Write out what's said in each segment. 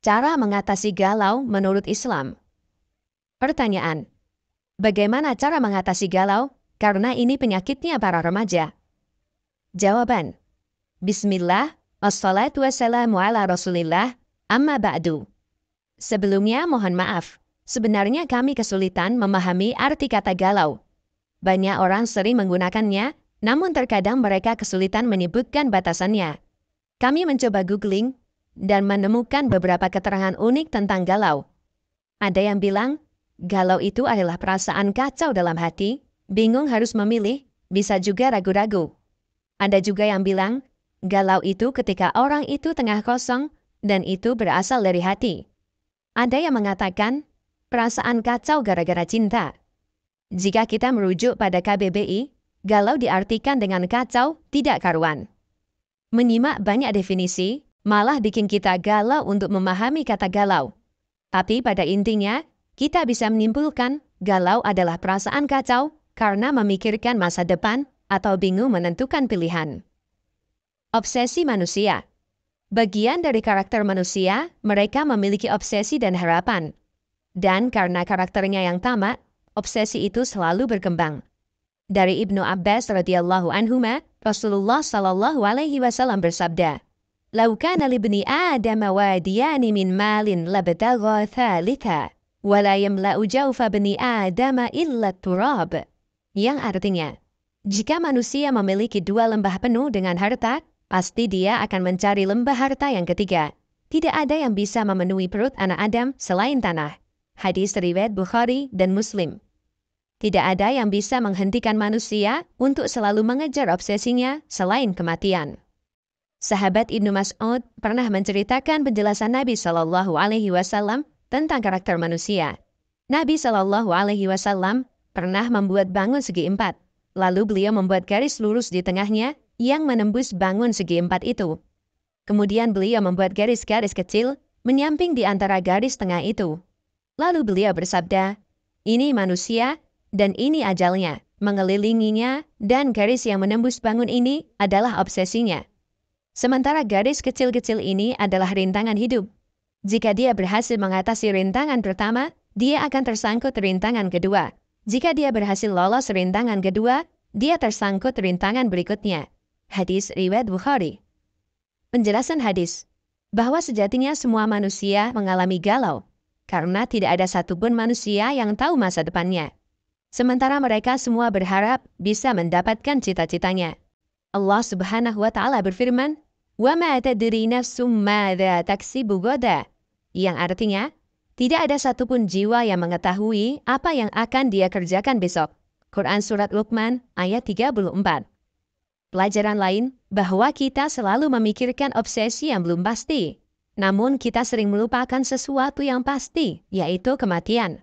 Cara mengatasi galau menurut Islam. Pertanyaan. Bagaimana cara mengatasi galau? Karena ini penyakitnya para remaja. Jawaban. Bismillah, wassalatu wassalamu ala rasulillah, amma ba'du. Sebelumnya mohon maaf. Sebenarnya kami kesulitan memahami arti kata galau. Banyak orang sering menggunakannya, namun terkadang mereka kesulitan menyebutkan batasannya. Kami mencoba googling, dan menemukan beberapa keterangan unik tentang galau. Ada yang bilang, galau itu adalah perasaan kacau dalam hati, bingung harus memilih, bisa juga ragu-ragu. Ada juga yang bilang, galau itu ketika orang itu tengah kosong, dan itu berasal dari hati. Ada yang mengatakan, perasaan kacau gara-gara cinta. Jika kita merujuk pada KBBI, galau diartikan dengan kacau, tidak karuan. Menyimak banyak definisi, malah bikin kita galau untuk memahami kata galau. Tapi pada intinya, kita bisa menyimpulkan galau adalah perasaan kacau karena memikirkan masa depan atau bingung menentukan pilihan. Obsesi manusia Bagian dari karakter manusia, mereka memiliki obsesi dan harapan. Dan karena karakternya yang tamat, obsesi itu selalu berkembang. Dari Ibnu Abbas radhiyallahu anhu, Rasulullah shallallahu alaihi wasallam bersabda, لو كان لابن آدم واديان من مال لابتغى ثالثا ولا يملأ جوف ابن آدم إلا التراب yang artinya jika manusia memiliki dua lembah penuh dengan harta pasti dia akan mencari lembah harta yang ketiga tidak ada yang bisa memenuhi perut anak Adam selain tanah hadis riwayat Bukhari dan Muslim tidak ada yang bisa menghentikan manusia untuk selalu mengejar obsesinya selain kematian Sahabat Ibnu Mas'ud pernah menceritakan penjelasan Nabi Shallallahu alaihi wasallam tentang karakter manusia. Nabi Shallallahu alaihi wasallam pernah membuat bangun segi empat. Lalu beliau membuat garis lurus di tengahnya yang menembus bangun segi empat itu. Kemudian beliau membuat garis-garis kecil menyamping di antara garis tengah itu. Lalu beliau bersabda, "Ini manusia dan ini ajalnya." Mengelilinginya dan garis yang menembus bangun ini adalah obsesinya. Sementara garis kecil-kecil ini adalah rintangan hidup. Jika dia berhasil mengatasi rintangan pertama, dia akan tersangkut rintangan kedua. Jika dia berhasil lolos rintangan kedua, dia tersangkut rintangan berikutnya. Hadis Riwayat Bukhari Penjelasan hadis Bahwa sejatinya semua manusia mengalami galau, karena tidak ada satupun manusia yang tahu masa depannya. Sementara mereka semua berharap bisa mendapatkan cita-citanya. Allah Subhanahu wa taala berfirman, "Wa ma tadri nafsum madza taksibu goda." Yang artinya, tidak ada satupun jiwa yang mengetahui apa yang akan dia kerjakan besok. Quran Surat Luqman ayat 34. Pelajaran lain, bahwa kita selalu memikirkan obsesi yang belum pasti. Namun kita sering melupakan sesuatu yang pasti, yaitu kematian.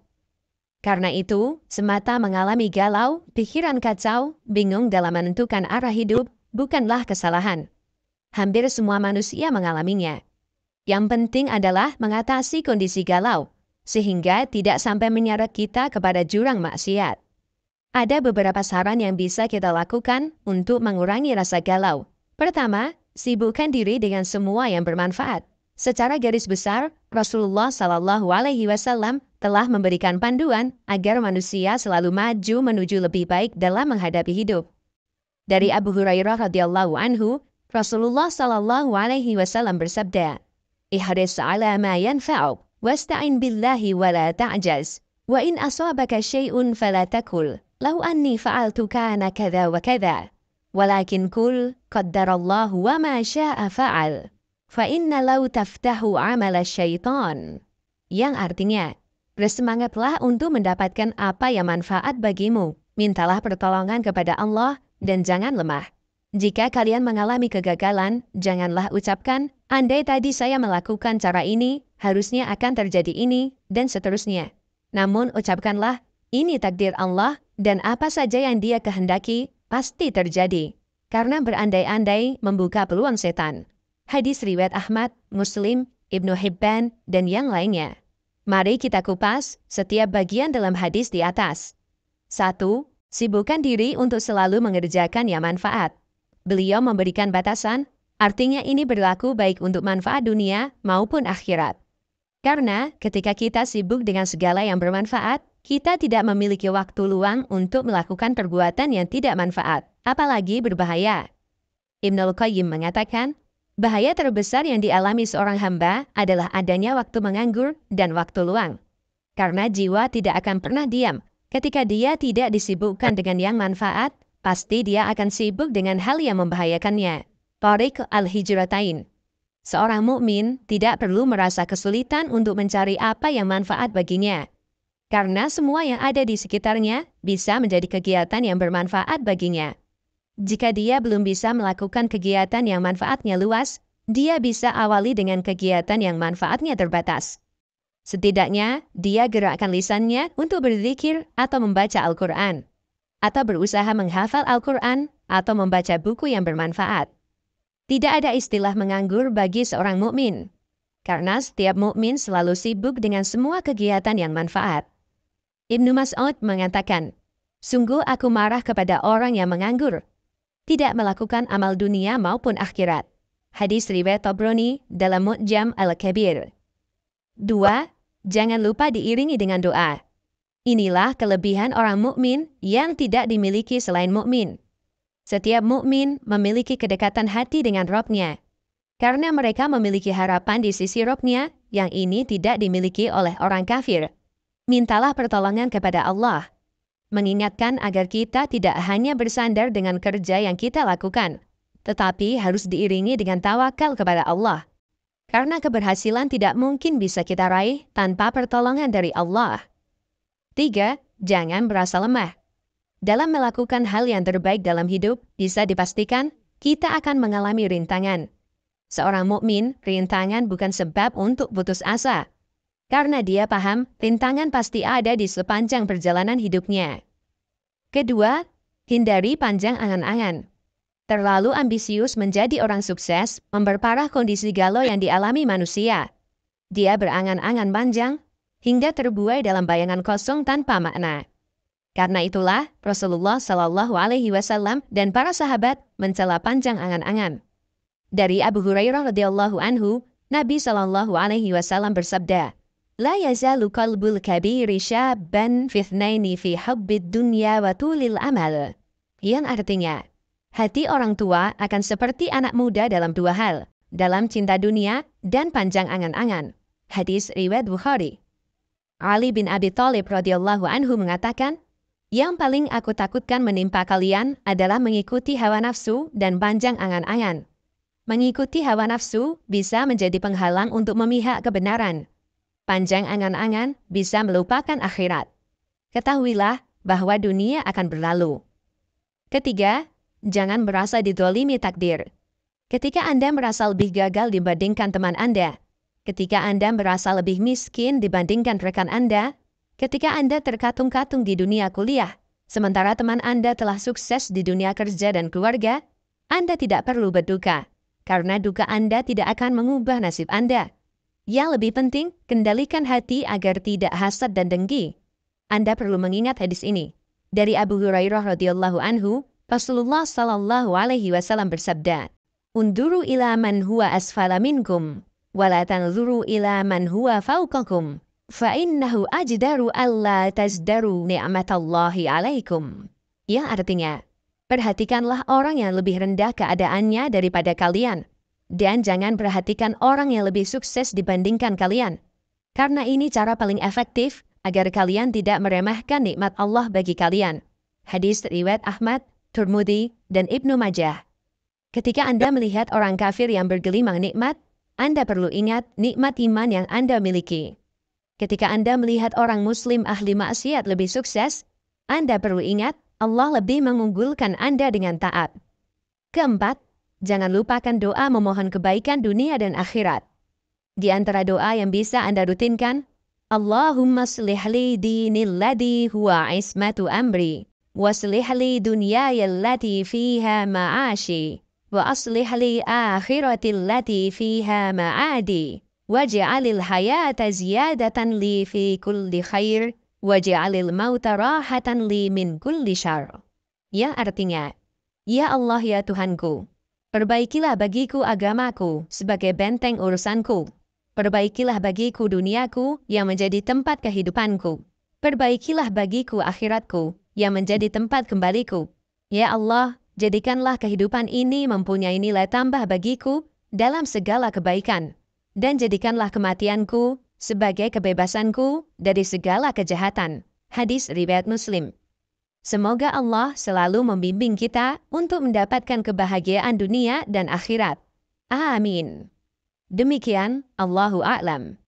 Karena itu, semata mengalami galau, pikiran kacau, bingung dalam menentukan arah hidup, bukanlah kesalahan. Hampir semua manusia mengalaminya. Yang penting adalah mengatasi kondisi galau, sehingga tidak sampai menyeret kita kepada jurang maksiat. Ada beberapa saran yang bisa kita lakukan untuk mengurangi rasa galau. Pertama, sibukkan diri dengan semua yang bermanfaat. Secara garis besar, Rasulullah Shallallahu Alaihi Wasallam telah memberikan panduan agar manusia selalu maju menuju lebih baik dalam menghadapi hidup. Dari Abu Hurairah radhiyallahu anhu, Rasulullah shallallahu alaihi wasallam bersabda, "Ihris 'ala ma yanfa'uk, wasta'in billahi wa la ta'jaz, wa in asabaka syai'un fala takul, law anni fa'altu kana kadza wa kadza, walakin kul qaddarallahu wa ma syaa'a fa'al." Fa inna law taftahu amala syaitan. Yang artinya, bersemangatlah untuk mendapatkan apa yang manfaat bagimu. Mintalah pertolongan kepada Allah dan jangan lemah. Jika kalian mengalami kegagalan, janganlah ucapkan, andai tadi saya melakukan cara ini, harusnya akan terjadi ini, dan seterusnya. Namun ucapkanlah, ini takdir Allah, dan apa saja yang dia kehendaki, pasti terjadi. Karena berandai-andai membuka peluang setan. Hadis riwayat Ahmad, Muslim, Ibnu Hibban, dan yang lainnya. Mari kita kupas setiap bagian dalam hadis di atas. 1. Sibukkan diri untuk selalu mengerjakan yang manfaat. Beliau memberikan batasan, artinya ini berlaku baik untuk manfaat dunia maupun akhirat. Karena ketika kita sibuk dengan segala yang bermanfaat, kita tidak memiliki waktu luang untuk melakukan perbuatan yang tidak manfaat, apalagi berbahaya. Ibnul Qayyim mengatakan, bahaya terbesar yang dialami seorang hamba adalah adanya waktu menganggur dan waktu luang. Karena jiwa tidak akan pernah diam, Ketika dia tidak disibukkan dengan yang manfaat, pasti dia akan sibuk dengan hal yang membahayakannya. Tariq al-Hijratain Seorang mukmin tidak perlu merasa kesulitan untuk mencari apa yang manfaat baginya. Karena semua yang ada di sekitarnya bisa menjadi kegiatan yang bermanfaat baginya. Jika dia belum bisa melakukan kegiatan yang manfaatnya luas, dia bisa awali dengan kegiatan yang manfaatnya terbatas. Setidaknya, dia gerakkan lisannya untuk berzikir atau membaca Al-Quran, atau berusaha menghafal Al-Quran, atau membaca buku yang bermanfaat. Tidak ada istilah menganggur bagi seorang mukmin, karena setiap mukmin selalu sibuk dengan semua kegiatan yang manfaat. Ibnu Mas'ud mengatakan, Sungguh aku marah kepada orang yang menganggur, tidak melakukan amal dunia maupun akhirat. Hadis Riwayat Tobroni dalam Mu'jam Al-Kabir. 2. Jangan lupa diiringi dengan doa. Inilah kelebihan orang mukmin yang tidak dimiliki selain mukmin. Setiap mukmin memiliki kedekatan hati dengan Robnya, karena mereka memiliki harapan di sisi Robnya yang ini tidak dimiliki oleh orang kafir. Mintalah pertolongan kepada Allah, mengingatkan agar kita tidak hanya bersandar dengan kerja yang kita lakukan, tetapi harus diiringi dengan tawakal kepada Allah. Karena keberhasilan tidak mungkin bisa kita raih tanpa pertolongan dari Allah. 3. Jangan berasa lemah. Dalam melakukan hal yang terbaik dalam hidup, bisa dipastikan kita akan mengalami rintangan. Seorang mukmin, rintangan bukan sebab untuk putus asa. Karena dia paham, rintangan pasti ada di sepanjang perjalanan hidupnya. Kedua, hindari panjang angan-angan. Terlalu ambisius menjadi orang sukses, memperparah kondisi galau yang dialami manusia. Dia berangan-angan panjang, hingga terbuai dalam bayangan kosong tanpa makna. Karena itulah, Rasulullah Shallallahu Alaihi Wasallam dan para sahabat mencela panjang angan-angan. Dari Abu Hurairah radhiyallahu anhu, Nabi Shallallahu Alaihi Wasallam bersabda, لا يزال قلب الكبير شابا في اثنين في حب الدنيا وطول الأمل. Yang artinya, Hati orang tua akan seperti anak muda dalam dua hal, dalam cinta dunia dan panjang angan-angan. Hadis riwayat Bukhari. Ali bin Abi Thalib radhiyallahu anhu mengatakan, "Yang paling aku takutkan menimpa kalian adalah mengikuti hawa nafsu dan panjang angan-angan. Mengikuti hawa nafsu bisa menjadi penghalang untuk memihak kebenaran. Panjang angan-angan bisa melupakan akhirat. Ketahuilah bahwa dunia akan berlalu." Ketiga, Jangan merasa didolimi takdir. Ketika Anda merasa lebih gagal dibandingkan teman Anda, ketika Anda merasa lebih miskin dibandingkan rekan Anda, ketika Anda terkatung-katung di dunia kuliah, sementara teman Anda telah sukses di dunia kerja dan keluarga, Anda tidak perlu berduka, karena duka Anda tidak akan mengubah nasib Anda. Yang lebih penting, kendalikan hati agar tidak hasad dan dengki. Anda perlu mengingat hadis ini. Dari Abu Hurairah radhiyallahu anhu, Rasulullah Shallallahu Alaihi Wasallam bersabda, "Unduru ila man huwa asfala minkum, wala tanzuru ila man huwa fauqakum, fa innahu ajdaru alla tazdaru ni'matallahi alaikum." Ya artinya, perhatikanlah orang yang lebih rendah keadaannya daripada kalian, dan jangan perhatikan orang yang lebih sukses dibandingkan kalian. Karena ini cara paling efektif agar kalian tidak meremehkan nikmat Allah bagi kalian. Hadis riwayat Ahmad, Turmudi, dan Ibnu Majah. Ketika Anda ya. melihat orang kafir yang bergelimang nikmat, Anda perlu ingat nikmat iman yang Anda miliki. Ketika Anda melihat orang muslim ahli maksiat lebih sukses, Anda perlu ingat Allah lebih mengunggulkan Anda dengan taat. Keempat, jangan lupakan doa memohon kebaikan dunia dan akhirat. Di antara doa yang bisa Anda rutinkan, Allahumma slihli ladi huwa ismatu amri واصلح لي دنياي التي فيها معاشي واصلح لي اخرتي التي فيها معادي واجعل الحياة زيادة لي في كل خير واجعل الموت rahatan لي من كل شر يا ya artinya, يا الله يا تهانكو perbaikilah bagiku agamaku sebagai benteng urusanku. Perbaikilah bagiku duniaku yang menjadi tempat kehidupanku. Perbaikilah bagiku akhiratku yang menjadi tempat kembaliku. Ya Allah, jadikanlah kehidupan ini mempunyai nilai tambah bagiku dalam segala kebaikan, dan jadikanlah kematianku sebagai kebebasanku dari segala kejahatan. Hadis Riwayat Muslim Semoga Allah selalu membimbing kita untuk mendapatkan kebahagiaan dunia dan akhirat. Amin. Demikian, Allahu A'lam.